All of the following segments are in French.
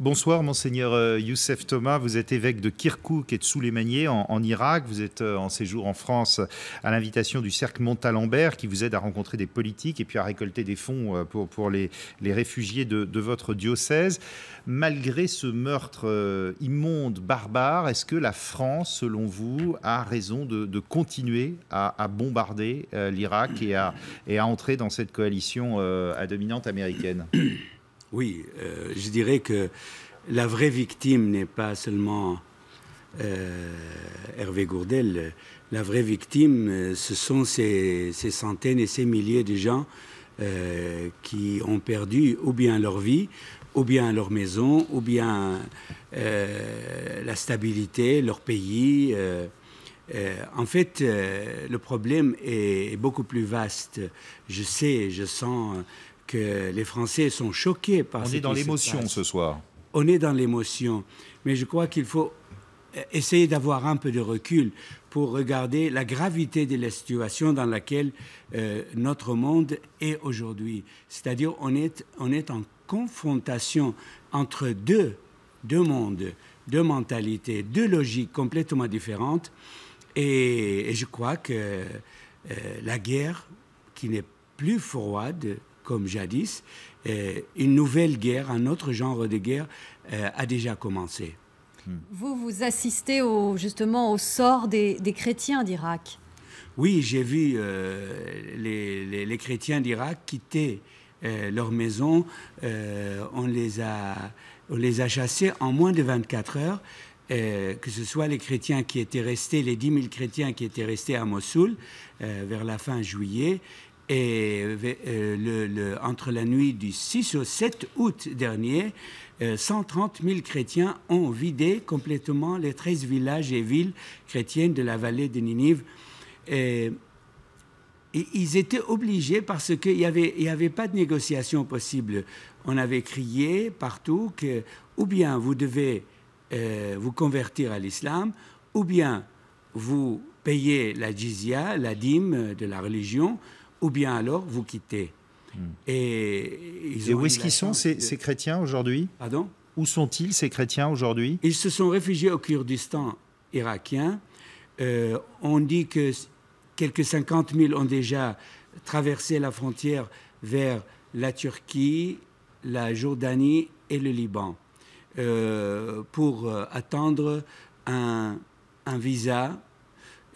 Bonsoir, Monseigneur euh, Youssef Thomas. Vous êtes évêque de Kirkouk et de les en, en, Irak. Vous êtes euh, en séjour en France à l'invitation du Cercle Montalembert qui vous aide à rencontrer des politiques et puis à récolter des fonds euh, pour, les, réfugiés de, votre diocèse. Malgré ce meurtre immonde, barbare, est-ce que la France, selon vous, a raison de, continuer à, bombarder l'Irak et à, et à entrer dans cette coalition à dominante américaine oui, euh, je dirais que la vraie victime n'est pas seulement euh, Hervé Gourdel. La vraie victime, euh, ce sont ces, centaines et ces milliers de gens qui ont perdu ou bien leur vie, ou bien leur maison, ou bien la stabilité, leur pays. en fait, le problème est, beaucoup plus vaste. Je sais, je sens que les Français sont choqués par On est dans l'émotion ce soir. On est dans l'émotion. Mais je crois qu'il faut euh, essayer d'avoir un peu de recul pour regarder la gravité de la situation dans laquelle euh, notre monde est aujourd'hui. C'est-à-dire on est, on est en confrontation entre deux, deux mondes, deux mentalités, deux logiques complètement différentes. Et, je crois que euh, la guerre, qui n'est plus froide, comme jadis, euh, une nouvelle guerre, un autre genre de guerre euh, a déjà commencé. Hmm. Vous, vous assistez au, justement au sort des, chrétiens d'Irak. Oui, j'ai vu euh, les, chrétiens d'Irak quitter leur maison. on, les a, les a chassés en moins de 24 heures. que ce soit les chrétiens qui étaient restés, les 10 000 chrétiens qui étaient restés à Mossoul vers la fin juillet, et euh, le, entre la nuit du 6 au 7 août dernier, 130 euh, 000 chrétiens ont vidé complètement les 13 villages et villes chrétiennes de la vallée de Ninive. Et, ils étaient obligés parce qu'il n'y avait, avait pas de négociation possible. On avait crié partout que ou bien vous devez euh, vous convertir à l'islam, ou bien vous payez la jizya, la dîme de la religion, ou bien alors vous quittez. Hmm. Et, où est-ce qu'ils sont, ces, chrétiens, aujourd'hui Pardon Où sont-ils, ces chrétiens, aujourd'hui Ils se sont réfugiés au Kurdistan irakien. Euh, on dit que quelques 50 000 ont déjà traversé la frontière vers la Turquie, la Jordanie et le Liban euh, pour euh, attendre un, un, visa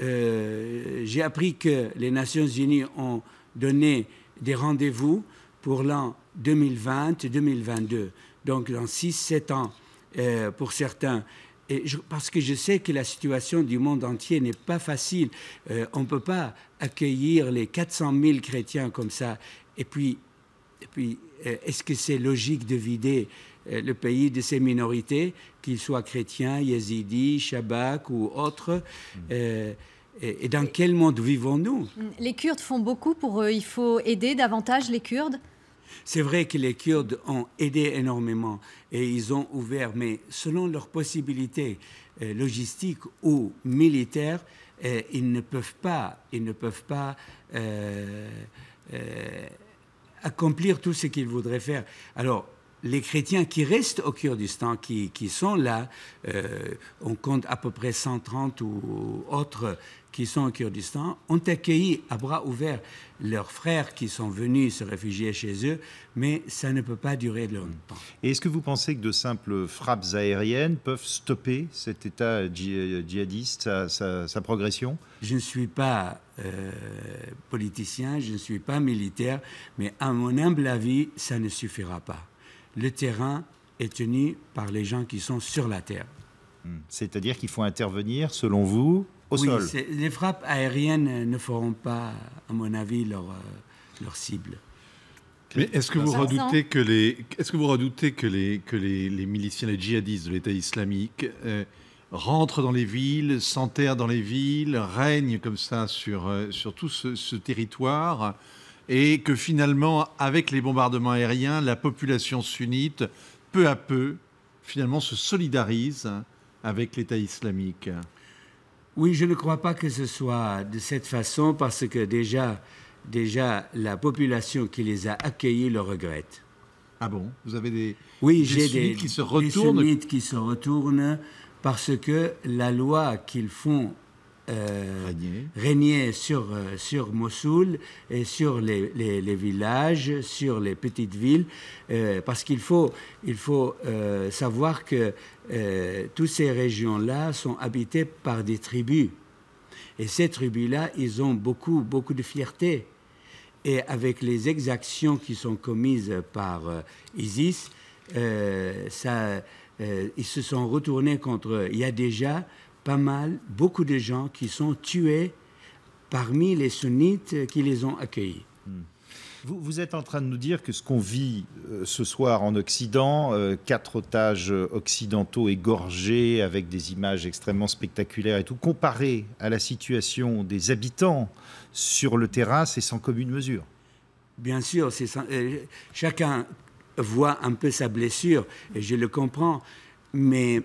euh, j'ai appris que les Nations Unies ont donné des rendez-vous pour l'an 2020 2022, donc dans 6-7 ans euh, pour certains. Et parce que je sais que la situation du monde entier n'est pas facile. Euh, on ne peut pas accueillir les 400 000 chrétiens comme ça. et puis est-ce que c'est logique de vider euh, le pays de ces minorités, qu'ils soient chrétiens, yézidis, shabaks ou autres. Euh, et, dans quel monde vivons-nous Les Kurdes font beaucoup pour eux. Il faut aider davantage les Kurdes c'est vrai que les Kurdes ont aidé énormément et ils ont ouvert, mais selon leurs possibilités euh, logistiques ou militaires, ils ne peuvent pas, ils ne peuvent pas accomplir tout ce qu'ils voudraient faire. Alors, les chrétiens qui restent au Kurdistan, qui, sont là, euh, on compte à peu près 130 ou autres qui sont au Kurdistan, ont accueilli à bras ouverts leurs frères qui sont venus se réfugier chez eux, mais ça ne peut pas durer longtemps. Et est-ce que vous pensez que de simples frappes aériennes peuvent stopper cet État euh, djihadiste, sa, progression Je ne suis pas euh, politicien, je ne suis pas militaire, mais à mon humble avis, ça ne suffira pas le terrain est tenu par les gens qui sont sur la terre. Hmm. C'est-à-dire qu'il faut intervenir, selon vous, au oui, Les frappes aériennes ne feront pas, à mon avis, leur, euh, leur cible. Mais est-ce que, vous redoutez que les, ce que les, les, miliciens, les djihadistes de l'État islamique euh, rentrent dans les villes, s'enterrent dans les villes, règnent comme ça sur, euh, sur tout ce territoire et que finalement, avec les bombardements aériens, la population sunnite, peu à peu, finalement, se solidarise avec l'État islamique Oui, je ne crois pas que ce soit de cette façon parce que déjà, déjà la population qui les a accueillis le regrette. Ah bon Vous avez des, oui, sunnites qui se retournent des sunnites qui se retournent parce que la loi qu'ils font euh, Régner sur, euh, sur Mossoul et sur les, villages, sur les petites villes, euh, parce qu'il faut, il faut savoir que toutes ces régions-là sont habitées par des tribus. Et ces tribus-là, ils ont beaucoup, beaucoup de fierté. Et avec les exactions qui sont commises par ISIS, ils se sont retournés contre. Il y a déjà pas mal, beaucoup de gens qui sont tués parmi les sunnites qui les ont accueillis. Hmm. Vous, êtes en train de nous dire que ce qu'on vit euh, ce soir en Occident, euh, quatre otages occidentaux égorgés avec des images extrêmement spectaculaires et tout, comparé à la situation des habitants sur le terrain, c'est sans commune mesure. Bien sûr, euh, chacun voit un peu sa blessure et je le comprends, mais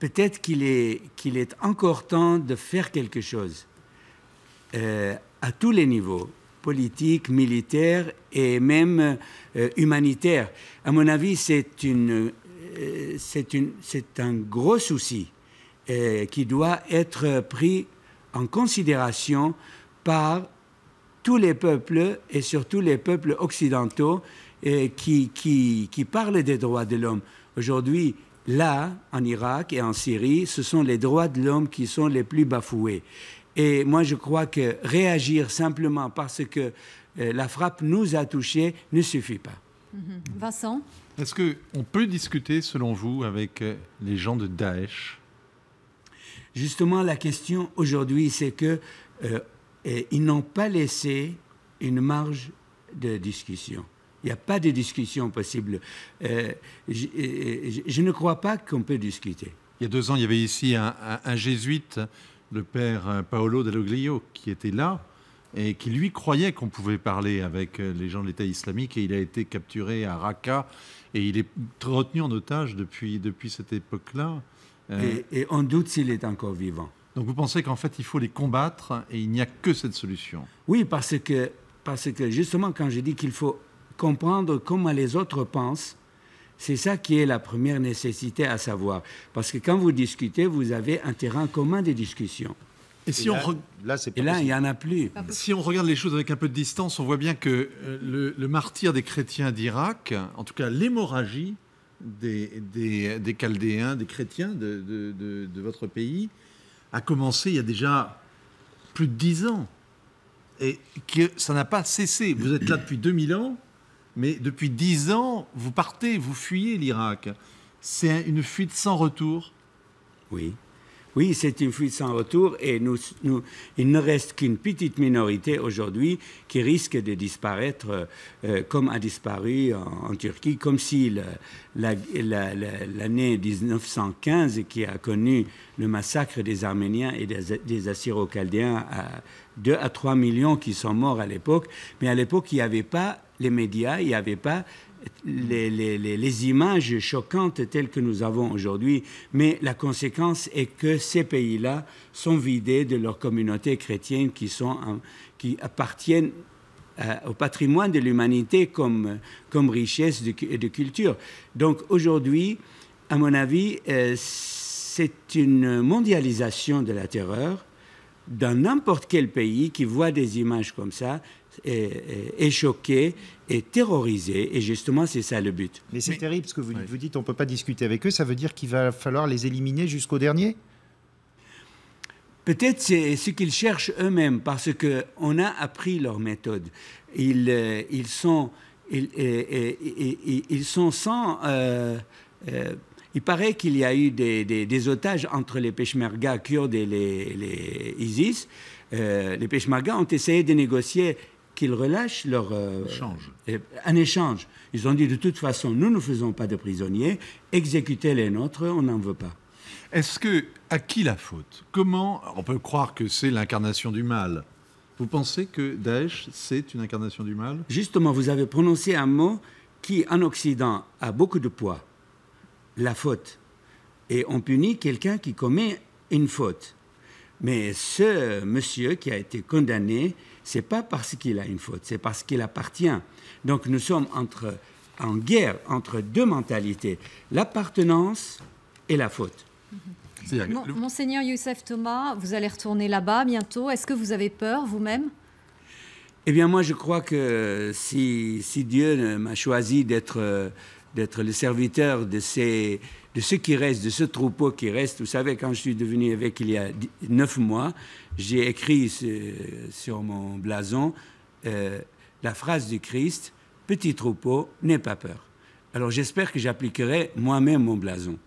peut-être qu'il est, est encore temps de faire quelque chose euh, à tous les niveaux, politique, militaire et même humanitaires. Euh, humanitaire. À mon avis, c'est, euh, un gros souci qui doit être pris en considération par tous les peuples et surtout les peuples occidentaux qui, qui parlent des droits de l'homme. Aujourd'hui, Là, en Irak et en Syrie, ce sont les droits de l'homme qui sont les plus bafoués. Et moi, je crois que réagir simplement parce que euh, la frappe nous a touchés ne suffit pas. Mm-hmm. Vincent Est-ce qu'on peut discuter, selon vous, avec euh, les gens de Daesh Justement, la question aujourd'hui, c'est qu'ils euh, n'ont pas laissé une marge de discussion. Il n'y a pas de discussion possible. Euh, euh, je, ne crois pas qu'on peut discuter. Il y a deux ans, il y avait ici un, jésuite, le père euh, Paolo Dalloglio, qui était là et qui lui croyait qu'on pouvait parler avec les gens de l'État islamique et il a été capturé à Raqqa et il est retenu en otage depuis, depuis cette époque-là. Et, on doute s'il est encore vivant. Donc vous pensez qu'en fait il faut les combattre et il n'y a que cette solution Oui, parce que, parce que justement quand je dis qu'il faut comprendre comment les autres pensent, c'est ça qui est la première nécessité à savoir. Parce que quand vous discutez, vous avez un terrain commun des discussions. Et, si on là, il n'y en a plus. Si on regarde les choses avec un peu de distance, on voit bien que euh, le, le martyr des chrétiens d'Irak, en tout cas l'hémorragie des, des, des, Chaldéens, des chrétiens de, de, de, votre pays, a commencé il y a déjà plus de dix ans. Et que ça n'a pas cessé. Vous êtes là depuis 2000 ans mais depuis dix ans, vous partez, vous fuyez l'Irak. C'est une fuite sans retour Oui. Oui, c'est une fuite sans retour et nous, nous, il ne reste qu'une petite minorité aujourd'hui qui risque de disparaître euh, comme a disparu en, Turquie, comme si l'année 1915 qui a connu le massacre des Arméniens et des, des Assyro-Chaldéens 2 à 3 millions qui sont morts à l'époque, mais à l'époque, il n'y avait pas les médias, il n'y avait pas les, images choquantes telles que nous avons aujourd'hui, mais la conséquence est que ces pays-là sont vidés de leurs communautés chrétiennes qui, sont, qui appartiennent euh, au patrimoine de l'humanité comme, comme richesse et de culture. Donc aujourd'hui, à mon avis, euh, c'est une mondialisation de la terreur dans n'importe quel pays qui voit des images comme ça est, choqué, et terrorisé. Et justement, c'est ça le but. Mais c'est terrible ce que vous dites. Vous dites on ne peut pas discuter avec eux. Ça veut dire qu'il va falloir les éliminer jusqu'au dernier Peut-être c'est ce qu'ils cherchent eux-mêmes, parce qu'on a appris leur méthode. Ils, euh, ils sont, ils, sont sans... Euh, euh, il paraît qu'il y a eu des, otages entre les Peshmerga kurdes et les, ISIS. Euh, les Peshmerga ont essayé de négocier qu'ils relâchent leur... Euh, euh, un échange. Ils ont dit de toute façon, nous ne faisons pas de prisonniers, exécutez les nôtres, on n'en veut pas. Est-ce que, à qui la faute Comment On peut croire que c'est l'incarnation du mal. Vous pensez que Daesh, c'est une incarnation du mal Justement, vous avez prononcé un mot qui, en Occident, a beaucoup de poids la faute. Et on punit quelqu'un qui commet une faute. Mais ce monsieur qui a été condamné, c'est pas parce qu'il a une faute, c'est parce qu'il appartient. Donc nous sommes entre, en guerre entre deux mentalités, l'appartenance et la faute. Monseigneur Youssef Thomas, vous allez retourner là-bas bientôt. Est-ce que vous avez peur vous-même Eh bien, moi, je crois que si, si Dieu m'a choisi d'être euh, d'être le serviteur de, ces, de ce qui reste, de ce troupeau qui reste. Vous savez, quand je suis devenu évêque il y a neuf mois, j'ai écrit sur mon blason euh, la phrase du Christ, Petit troupeau, n'aie pas peur. Alors j'espère que j'appliquerai moi-même mon blason.